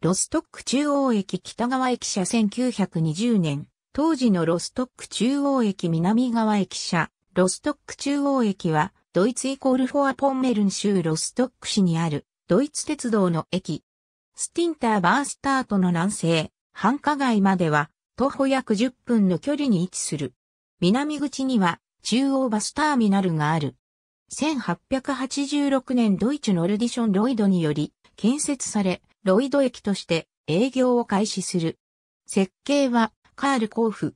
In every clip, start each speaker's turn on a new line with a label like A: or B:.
A: ロストック中央駅北側駅舎1920年、当時
B: のロストック中央駅南側駅舎、ロストック中央駅は、ドイツイコールフォアポンメルン州ロストック市にある、ドイツ鉄道の駅。スティンターバースタートの南西、繁華街までは、徒歩約10分の距離に位置する。南口には、中央バスターミナルがある。1886年ドイツのルディション・ロイドにより建設され、ロイド駅として営業を開始する。設計はカール甲府。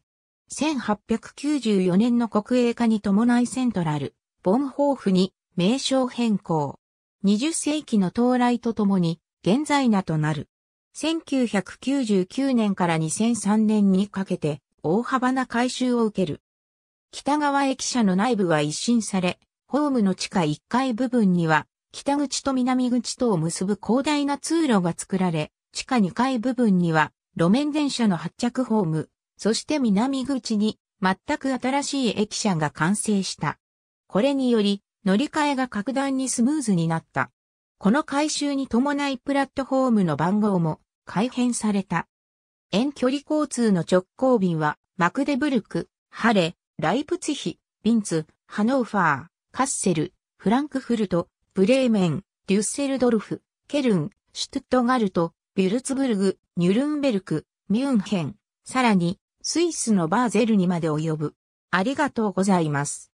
B: 1894年の国営化に伴いセントラル、ボンホーフに名称変更。20世紀の到来とともに現在名となる。1999年から2003年にかけて大幅な改修を受ける。北側駅舎の内部は一新され、ホームの地下1階部分には北口と南口とを結ぶ広大な通路が作られ、地下2階部分には路面電車の発着ホーム、そして南口に全く新しい駅舎が完成した。これにより乗り換えが格段にスムーズになった。この改修に伴いプラットフォームの番号も改変された。遠距離交通の直行便はマクデブルク、ハレ、ライプツヒ、ビンツ、ハノーファー、カッセル、フランクフルト、ブレーメン、デュッセルドルフ、ケルン、シュトゥットガルト、ビュルツブルグ、ニュルンベルク、ミュンヘン、さらに、スイスのバ
A: ーゼルにまで及ぶ。ありがとうございます。